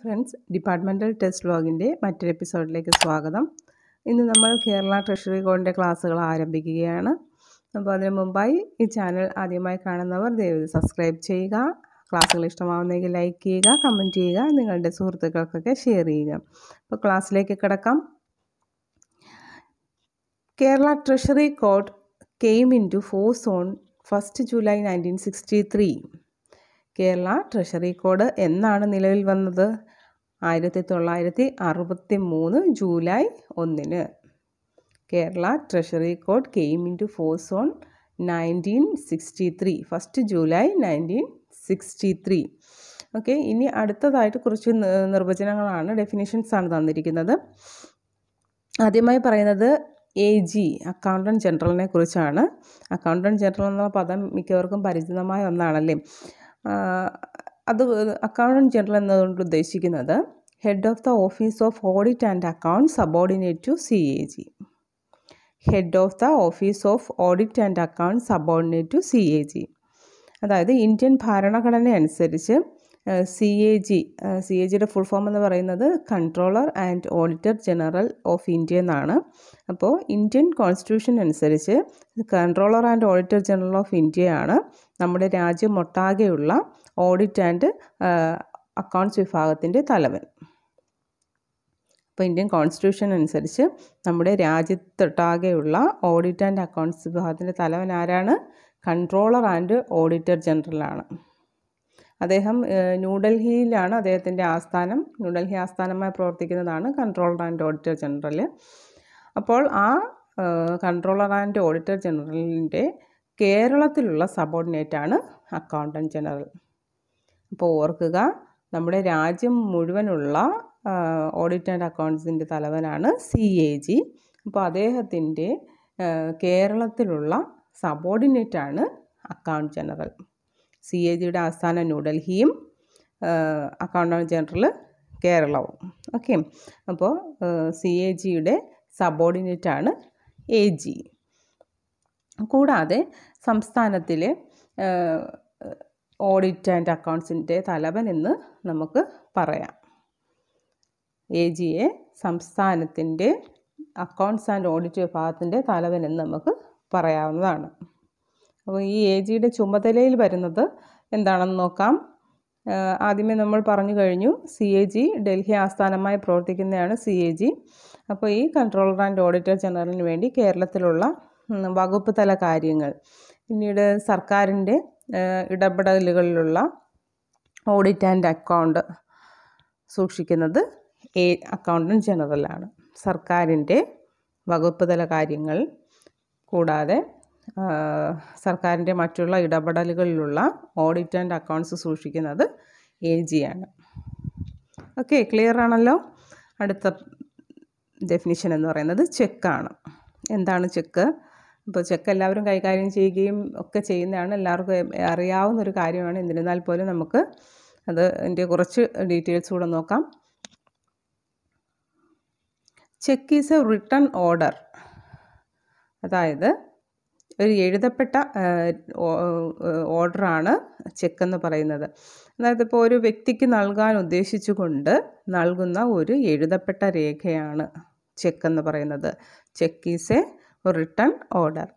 friends departmental test ബ്ലോഗിൻ്റെ മറ്റൊരു എപ്പിസോഡിലേക്ക് സ്വാഗതം ഇന്ന് നമ്മൾ കേരള ട്രഷറി കോഡിൻ്റെ ക്ലാസ്സുകൾ ആരംഭിക്കുകയാണ് അപ്പോൾ അതിനു മുമ്പായി ഈ ചാനൽ ആദ്യമായി കാണുന്നവർ ദയവ് സബ്സ്ക്രൈബ് ചെയ്യുക ക്ലാസ്സുകൾ ഇഷ്ടമാവുന്നെങ്കിൽ ലൈക്ക് ചെയ്യുക കമൻറ്റ് ചെയ്യുക നിങ്ങളുടെ സുഹൃത്തുക്കൾക്കൊക്കെ ഷെയർ ചെയ്യുക അപ്പോൾ ക്ലാസ്സിലേക്ക് കിടക്കാം Kerala treasury code came into force on first July nineteen sixty three Kerala treasury code എന്നാണ് നിലവിൽ വന്നത് ആയിരത്തി തൊള്ളായിരത്തി അറുപത്തി മൂന്ന് ജൂലൈ ഒന്നിന് Kerala treasury code came into force on nineteen sixty three first July nineteen sixty three okay ഇനി അടുത്തതായിട്ട് കുറച്ച് നിർവചനങ്ങളാണ് ഡെഫിനേഷൻസ് ആണ് തന്നിരിക്കുന്നത് ആദ്യമായി പറയുന്നത് എ ജി അക്കൗണ്ടൻറ്റ് ജനറലിനെ കുറിച്ചാണ് അക്കൗണ്ടൻറ്റ് ജനറൽ എന്നുള്ള പദം മിക്കവർക്കും പരിചിതമായ ഒന്നാണല്ലേ അത് അക്കൗണ്ടൻറ്റ് ജനറൽ എന്നതുകൊണ്ട് ഉദ്ദേശിക്കുന്നത് head of the office of audit and accounts subordinate to C A G head of the office of audit and accounts subordinate to C A G അതായത് Indian ഭരണഘടന അനുസരിച്ച് C A G C A ജിയുടെ full form എന്ന് പറയുന്നത് controller and auditor general of India എന്നാണ് അപ്പോൾ Indian constitution അനുസരിച്ച് controller and auditor general of ഇന്ത്യയാണ് നമ്മുടെ രാജ്യമൊട്ടാകെയുള്ള ഓഡിറ്റ് ആൻഡ് അക്കൗണ്ട്സ് വിഭാഗത്തിൻ്റെ തലവൻ അപ്പോൾ ഇന്ത്യൻ കോൺസ്റ്റിറ്റ്യൂഷൻ അനുസരിച്ച് നമ്മുടെ രാജ്യത്തൊട്ടാകെയുള്ള ഓഡിറ്റ് ആൻഡ് അക്കൗണ്ട്സ് വിഭാഗത്തിൻ്റെ തലവൻ ആരാണ് കൺട്രോളർ ആൻഡ് ഓഡിറ്റർ ജനറലാണ് അദ്ദേഹം ന്യൂഡൽഹിയിലാണ് അദ്ദേഹത്തിൻ്റെ ആസ്ഥാനം ന്യൂഡൽഹി ആസ്ഥാനമായി പ്രവർത്തിക്കുന്നതാണ് കൺട്രോളർ ആൻഡ് ഓഡിറ്റർ ജനറൽ അപ്പോൾ ആ കൺട്രോളർ ആൻഡ് ഓഡിറ്റർ ജനറലിൻ്റെ കേരളത്തിലുള്ള സബോർഡിനേറ്റാണ് അക്കൗണ്ടൻറ്റ് ജനറൽ അപ്പോൾ ഓർക്കുക നമ്മുടെ രാജ്യം മുഴുവനുള്ള ഓഡിറ്റ് ആൻഡ് അക്കൗണ്ട്സിൻ്റെ തലവനാണ് സി എ ജി അപ്പോൾ അദ്ദേഹത്തിൻ്റെ കേരളത്തിലുള്ള സബോർഡിനേറ്റാണ് അക്കൗണ്ട് ജനറൽ സി എ ജിയുടെ ആസ്ഥാനം ന്യൂഡൽഹിയും അക്കൗണ്ടൻറ്റ് ജനറൽ കേരളവും ഓക്കെ അപ്പോൾ സി എ ജിയുടെ സബോർഡിനേറ്റാണ് എ ജി കൂടാതെ സംസ്ഥാനത്തിലെ ഓഡിറ്റ് ആൻഡ് അക്കൗണ്ട്സിൻ്റെ തലവൻ എന്ന് നമുക്ക് പറയാം എ ജിയെ സംസ്ഥാനത്തിൻ്റെ അക്കൗണ്ട്സ് ആൻഡ് ഓഡിറ്റ് വിഭാഗത്തിൻ്റെ തലവൻ എന്ന് നമുക്ക് പറയാവുന്നതാണ് അപ്പോൾ ഈ എ ജിയുടെ ചുമതലയിൽ വരുന്നത് എന്താണെന്ന് നോക്കാം ആദ്യമേ നമ്മൾ പറഞ്ഞു കഴിഞ്ഞു സി എ ജി ഡൽഹി ആസ്ഥാനമായി പ്രവർത്തിക്കുന്നതാണ് സി എ ജി അപ്പോൾ ഈ കൺട്രോളർ ആൻഡ് ഓഡിറ്റർ ജനറലിന് വേണ്ടി കേരളത്തിലുള്ള വകുപ്പ് തല കാര്യങ്ങൾ പിന്നീട് സർക്കാരിൻ്റെ ഇടപെടലുകളിലുള്ള ഓഡിറ്റ് ആൻഡ് അക്കൗണ്ട് സൂക്ഷിക്കുന്നത് എ അക്കൗണ്ടൻറ്റ് ജനറലാണ് സർക്കാരിൻ്റെ വകുപ്പ് തല കാര്യങ്ങൾ കൂടാതെ സർക്കാരിൻ്റെ മറ്റുള്ള ഇടപെടലുകളിലുള്ള ഓഡിറ്റ് ആൻഡ് അക്കൗണ്ട്സ് സൂക്ഷിക്കുന്നത് എ ആണ് ഓക്കെ ക്ലിയർ ആണല്ലോ അടുത്ത ഡെഫിനിഷൻ എന്ന് പറയുന്നത് ചെക്കാണ് എന്താണ് ചെക്ക് ഇപ്പോൾ ചെക്ക് എല്ലാവരും കൈകാര്യം ചെയ്യുകയും ഒക്കെ ചെയ്യുന്നതാണ് എല്ലാവർക്കും അറിയാവുന്ന ഒരു കാര്യമാണ് എന്നിരുന്നാൽ പോലും നമുക്ക് അത് അതിൻ്റെ കുറച്ച് ഡീറ്റെയിൽസ് കൂടെ നോക്കാം cheque is a written order അതായത് ഒരു എഴുതപ്പെട്ട ഓർഡറാണ് ചെക്ക് എന്ന് പറയുന്നത് അതായത് ഇപ്പോൾ ഒരു വ്യക്തിക്ക് നൽകാൻ ഉദ്ദേശിച്ചുകൊണ്ട് നൽകുന്ന ഒരു എഴുതപ്പെട്ട രേഖയാണ് ചെക്ക് എന്ന് പറയുന്നത് cheque is a written order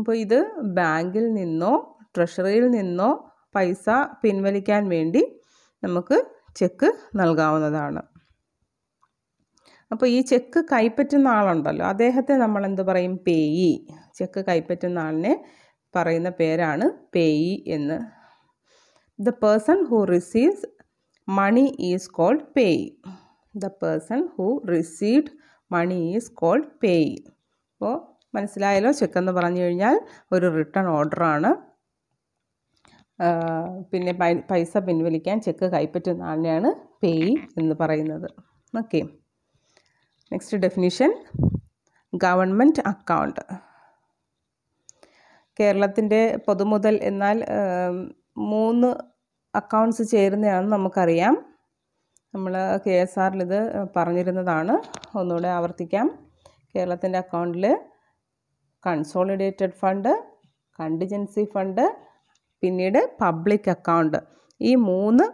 അപ്പോൾ ഇത് ബാങ്കിൽ നിന്നോ ട്രഷറിയിൽ നിന്നോ പൈസ പിൻവലിക്കാൻ വേണ്ടി നമുക്ക് ചെക്ക് നൽകാവുന്നതാണ് അപ്പോൾ ഈ ചെക്ക് കൈപ്പറ്റുന്ന ആളുണ്ടല്ലോ അദ്ദേഹത്തെ നമ്മൾ എന്ത് പറയും പേയി ചെക്ക് കൈപ്പറ്റുന്ന ആളിനെ പറയുന്ന പേരാണ് പേയി എന്ന് the person who receives money is called payee the person who received money is called payee അപ്പോൾ മനസ്സിലായല്ലോ ചെക്ക് എന്ന് പറഞ്ഞു കഴിഞ്ഞാൽ ഒരു റിട്ടേൺ ഓർഡറാണ് പിന്നെ പൈസ പിൻവലിക്കാൻ ചെക്ക് കൈപ്പറ്റുന്ന ആളിനെയാണ് പേയി എന്ന് പറയുന്നത് okay next definition government account കേരളത്തിൻ്റെ പൊതുമുതൽ എന്നാൽ മൂന്ന് അക്കൗണ്ട്സ് ചേരുന്നതാണെന്ന് നമുക്കറിയാം നമ്മൾ കെ എസ് ആറിൽ ഇത് പറഞ്ഞിരുന്നതാണ് ഒന്നുകൂടെ ആവർത്തിക്കാം കേരളത്തിൻ്റെ അക്കൗണ്ടിൽ കൺസോളിഡേറ്റഡ് ഫണ്ട് കണ്ടിജൻസി ഫണ്ട് പിന്നീട് പബ്ലിക് അക്കൗണ്ട് ഈ മൂന്ന്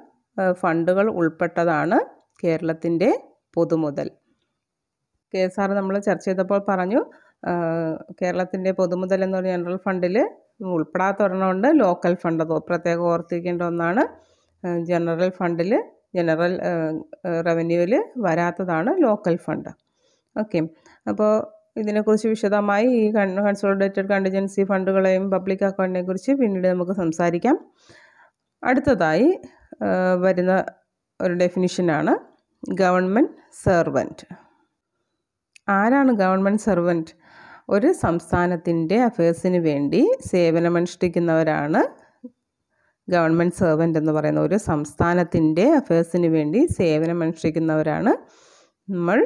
ഫണ്ടുകൾ ഉൾപ്പെട്ടതാണ് കേരളത്തിൻ്റെ പൊതുമുതൽ കെ എസ് ആർ നമ്മൾ ചർച്ച ചെയ്തപ്പോൾ പറഞ്ഞു കേരളത്തിൻ്റെ പൊതുമുതൽ എന്നൊരു ജനറൽ ഫണ്ടിൽ ഉൾപ്പെടാത്ത ലോക്കൽ ഫണ്ട് അത് പ്രത്യേകം ഓർത്തിരിക്കേണ്ട ഒന്നാണ് ജനറൽ ഫണ്ടിൽ ജനറൽ റവന്യൂവിൽ വരാത്തതാണ് ലോക്കൽ ഫണ്ട് ഓക്കെ അപ്പോൾ ഇതിനെക്കുറിച്ച് വിശദമായി ഈ കൺസോളിഡേറ്റഡ് കണ്ടിജൻസി ഫണ്ടുകളെയും പബ്ലിക് അക്കൗണ്ടിനെ കുറിച്ച് പിന്നീട് നമുക്ക് സംസാരിക്കാം അടുത്തതായി വരുന്ന ഒരു ഡെഫിനിഷനാണ് ഗവൺമെൻറ് സെർവൻറ്റ് ആരാണ് ഗവൺമെൻറ് സെർവൻറ്റ് ഒരു സംസ്ഥാനത്തിൻ്റെ അഫയേഴ്സിന് വേണ്ടി സേവനമനുഷ്ഠിക്കുന്നവരാണ് ഗവൺമെൻറ് സെർവൻ്റ് എന്ന് പറയുന്ന ഒരു സംസ്ഥാനത്തിൻ്റെ അഫയേഴ്സിന് വേണ്ടി സേവനമനുഷ്ഠിക്കുന്നവരാണ് നമ്മൾ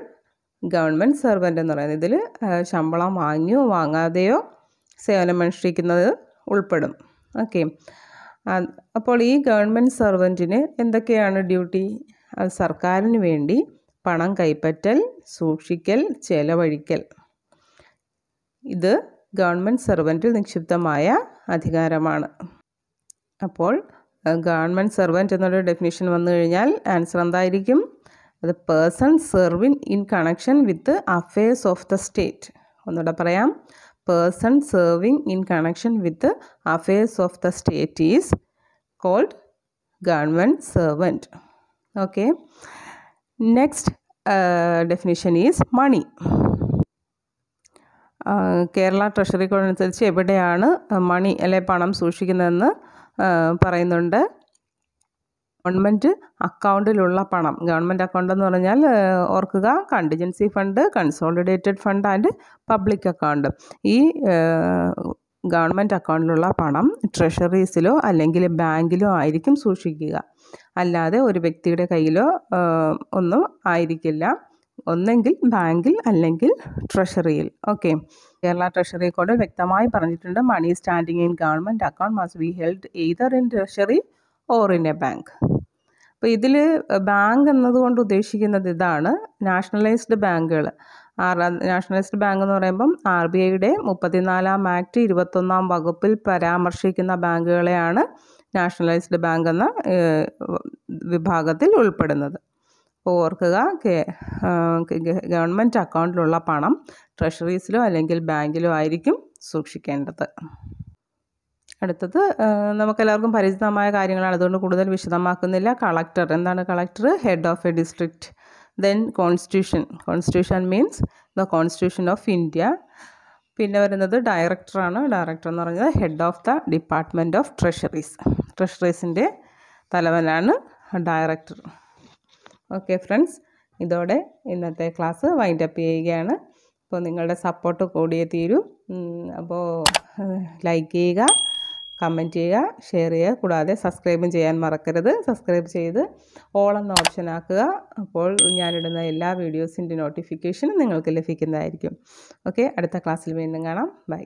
ഗവൺമെൻറ് സെർവൻ്റ് എന്ന് പറയുന്നത് ഇതിൽ ശമ്പളം വാങ്ങിയോ വാങ്ങാതെയോ സേവനമനുഷ്ഠിക്കുന്നത് ഉൾപ്പെടും ഓക്കെ അപ്പോൾ ഈ ഗവൺമെൻറ് സെർവൻറ്റിന് എന്തൊക്കെയാണ് ഡ്യൂട്ടി സർക്കാരിന് വേണ്ടി പണം കൈപ്പറ്റൽ സൂക്ഷിക്കൽ ചെലവഴിക്കൽ ഇത് ഗവൺമെൻറ് സെർവൻറ്റിൽ നിക്ഷിപ്തമായ അധികാരമാണ് അപ്പോൾ ഗവൺമെൻറ് സെർവൻറ്റ് എന്നുള്ള ഡെഫിനേഷൻ വന്നു കഴിഞ്ഞാൽ ആൻസർ എന്തായിരിക്കും അത് person serving in connection with affairs of the state ഒന്നുകൂടെ പറയാം person serving in connection with affairs of the state is called government servant okay next definition is money Kerala treasury code അനുസരിച്ച് എവിടെയാണ് മണി uh, അല്ലെ പണം സൂക്ഷിക്കുന്നതെന്ന് uh, പറയുന്നുണ്ട് government അക്കൗണ്ടിലുള്ള പണം government account എന്ന് പറഞ്ഞാൽ uh, ഓർക്കുക contingency fund consolidated fund and public account ഈ ഗവൺമെൻറ് അക്കൗണ്ടിലുള്ള പണം ട്രഷറീസിലോ അല്ലെങ്കിൽ ബാങ്കിലോ ആയിരിക്കും സൂക്ഷിക്കുക അല്ലാതെ ഒരു വ്യക്തിയുടെ കയ്യിലോ ഒന്നും ആയിരിക്കില്ല ഒന്നെങ്കിൽ ബാങ്കിൽ അല്ലെങ്കിൽ ട്രഷറിയിൽ ഓക്കെ കേരള ട്രഷറി കോഡ് വ്യക്തമായി പറഞ്ഞിട്ടുണ്ട് money standing in government account must be held either in treasury or in a bank അപ്പോൾ ഇതിൽ ബാങ്ക് എന്നതുകൊണ്ട് ഉദ്ദേശിക്കുന്നത് ഇതാണ് നാഷണലൈസ്ഡ് ബാങ്കുകൾ ആറാം നാഷണലിസ്റ്റ് ബാങ്ക് എന്ന് പറയുമ്പം ആർ ബി ഐയുടെ മുപ്പത്തിനാലാം ആക്ട് ഇരുപത്തൊന്നാം വകുപ്പിൽ പരാമർശിക്കുന്ന ബാങ്കുകളെയാണ് നാഷണലൈസ്ഡ് ബാങ്ക് എന്ന വിഭാഗത്തിൽ ഉൾപ്പെടുന്നത് ഓർക്കുക ഗവൺമെൻറ് അക്കൗണ്ടിലുള്ള പണം ട്രഷറീസിലോ അല്ലെങ്കിൽ ബാങ്കിലോ ആയിരിക്കും സൂക്ഷിക്കേണ്ടത് അടുത്തത് നമുക്കെല്ലാവർക്കും പരിചിതമായ കാര്യങ്ങളാണ് അതുകൊണ്ട് കൂടുതൽ വിശദമാക്കുന്നില്ല കളക്ടർ എന്താണ് collector head of a district then constitution constitution means the constitution of India പിന്നെ വരുന്നത് ഡയറക്ടറാണ് ഡയറക്ടർ എന്ന് പറഞ്ഞത് head of the department of treasuries ട്രഷറീസിൻ്റെ തലവനാണ് ഡയറക്ടർ ഓക്കെ ഫ്രണ്ട്സ് ഇതോടെ ഇന്നത്തെ ക്ലാസ് വൈൻഡ് അപ്പ് ചെയ്യുകയാണ് അപ്പോൾ നിങ്ങളുടെ സപ്പോർട്ട് കൂടിയേ തീരൂ അപ്പോൾ ലൈക്ക് ചെയ്യുക കമൻറ്റ് ചെയ്യുക ഷെയർ ചെയ്യുക കൂടാതെ സബ്സ്ക്രൈബും ചെയ്യാൻ മറക്കരുത് സബ്സ്ക്രൈബ് ചെയ്ത് ഓൾ എന്ന ഓപ്ഷൻ ആക്കുക അപ്പോൾ ഞാനിടുന്ന എല്ലാ വീഡിയോസിൻ്റെ നോട്ടിഫിക്കേഷനും നിങ്ങൾക്ക് ലഭിക്കുന്നതായിരിക്കും ഓക്കെ അടുത്ത ക്ലാസ്സിൽ വീണ്ടും കാണാം ബൈ